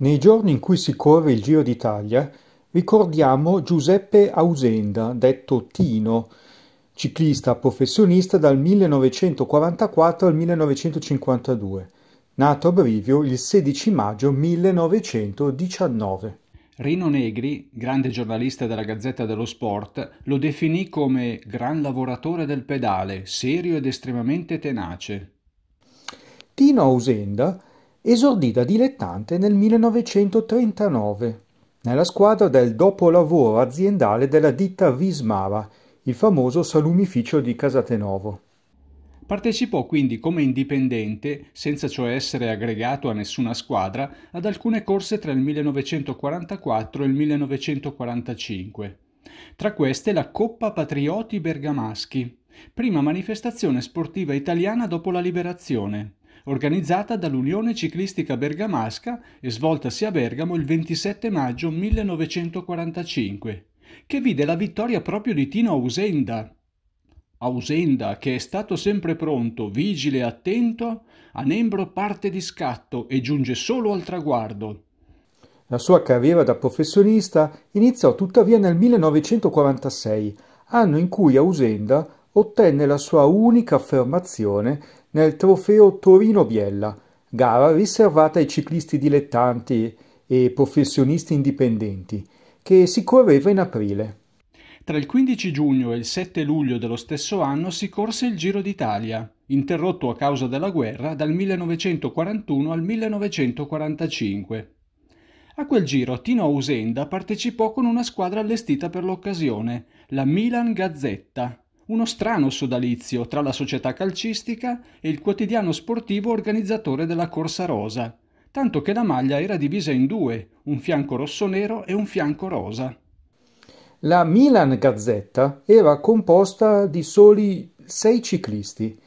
Nei giorni in cui si corre il Giro d'Italia ricordiamo Giuseppe Ausenda, detto Tino, ciclista professionista dal 1944 al 1952, nato a Brivio il 16 maggio 1919. Rino Negri, grande giornalista della Gazzetta dello Sport, lo definì come gran lavoratore del pedale, serio ed estremamente tenace. Tino Ausenda esordì da dilettante nel 1939 nella squadra del dopolavoro aziendale della ditta Vismava, il famoso salumificio di Casatenovo. Partecipò quindi come indipendente, senza cioè essere aggregato a nessuna squadra, ad alcune corse tra il 1944 e il 1945. Tra queste la Coppa Patrioti Bergamaschi, prima manifestazione sportiva italiana dopo la liberazione organizzata dall'Unione Ciclistica Bergamasca e svoltasi a Bergamo il 27 maggio 1945, che vide la vittoria proprio di Tino Ausenda. Ausenda, che è stato sempre pronto, vigile e attento, a Nembro parte di scatto e giunge solo al traguardo. La sua carriera da professionista iniziò tuttavia nel 1946, anno in cui Ausenda ottenne la sua unica affermazione nel trofeo Torino-Biella, gara riservata ai ciclisti dilettanti e professionisti indipendenti, che si correva in aprile. Tra il 15 giugno e il 7 luglio dello stesso anno si corse il Giro d'Italia, interrotto a causa della guerra dal 1941 al 1945. A quel giro Tino Ausenda partecipò con una squadra allestita per l'occasione, la Milan Gazzetta, uno strano sodalizio tra la società calcistica e il quotidiano sportivo organizzatore della Corsa Rosa, tanto che la maglia era divisa in due, un fianco rosso-nero e un fianco rosa. La Milan Gazzetta era composta di soli sei ciclisti,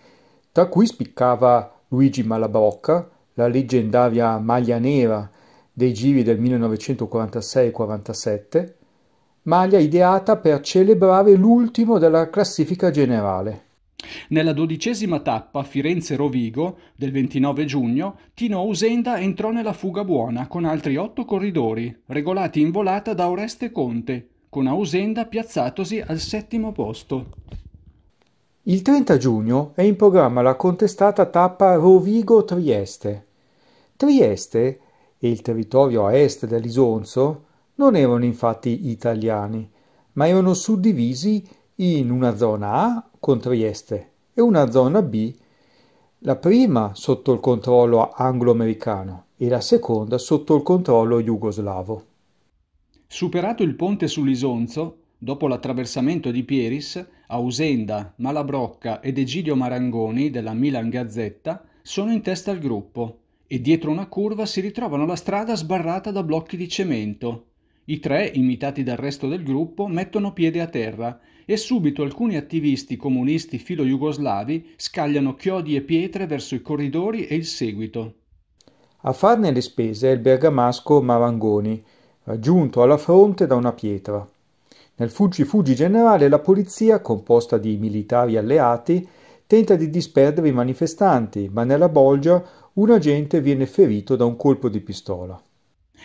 tra cui spiccava Luigi Malabrocca, la leggendaria maglia nera dei giri del 1946-47, maglia ideata per celebrare l'ultimo della classifica generale. Nella dodicesima tappa Firenze-Rovigo del 29 giugno, Tino Ausenda entrò nella fuga buona con altri otto corridori, regolati in volata da Oreste Conte, con Ausenda piazzatosi al settimo posto. Il 30 giugno è in programma la contestata tappa Rovigo-Trieste. Trieste e il territorio a est dell'Isonzo non erano infatti italiani, ma erano suddivisi in una zona A con Trieste e una zona B, la prima sotto il controllo anglo-americano e la seconda sotto il controllo jugoslavo. Superato il ponte sull'Isonzo, dopo l'attraversamento di Pieris, Ausenda, Malabrocca ed Egidio Marangoni della Milan Gazzetta sono in testa al gruppo e dietro una curva si ritrovano la strada sbarrata da blocchi di cemento, i tre, imitati dal resto del gruppo, mettono piede a terra e subito alcuni attivisti comunisti filo-jugoslavi scagliano chiodi e pietre verso i corridori e il seguito. A farne le spese è il bergamasco Marangoni, raggiunto alla fronte da una pietra. Nel fuggi-fuggi generale la polizia, composta di militari alleati, tenta di disperdere i manifestanti, ma nella bolgia un agente viene ferito da un colpo di pistola.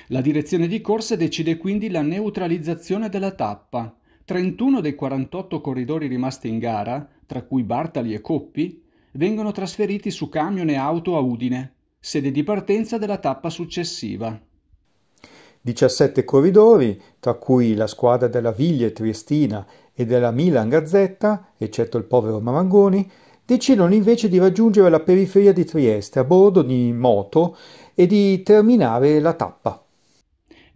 La direzione di corse decide quindi la neutralizzazione della tappa. 31 dei 48 corridori rimasti in gara, tra cui Bartali e Coppi, vengono trasferiti su camion e auto a Udine, sede di partenza della tappa successiva. 17 corridori, tra cui la squadra della Viglie Triestina e della Milan Gazzetta, eccetto il povero Marangoni, decidono invece di raggiungere la periferia di Trieste a bordo di moto e di terminare la tappa.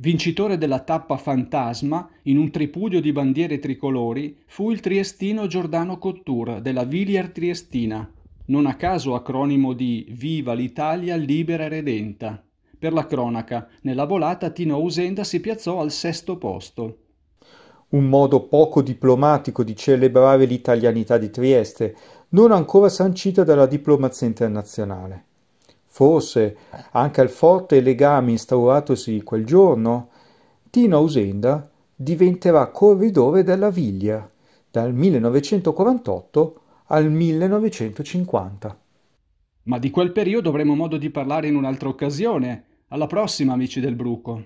Vincitore della tappa fantasma in un tripudio di bandiere tricolori fu il triestino Giordano Cottur della Villier Triestina, non a caso acronimo di Viva l'Italia libera e redenta. Per la cronaca, nella volata Tino Ausenda si piazzò al sesto posto. Un modo poco diplomatico di celebrare l'italianità di Trieste, non ancora sancita dalla diplomazia internazionale. Forse, anche al forte legame instauratosi quel giorno, Tino Ausenda diventerà corridore della Viglia dal 1948 al 1950. Ma di quel periodo avremo modo di parlare in un'altra occasione. Alla prossima, amici del Bruco.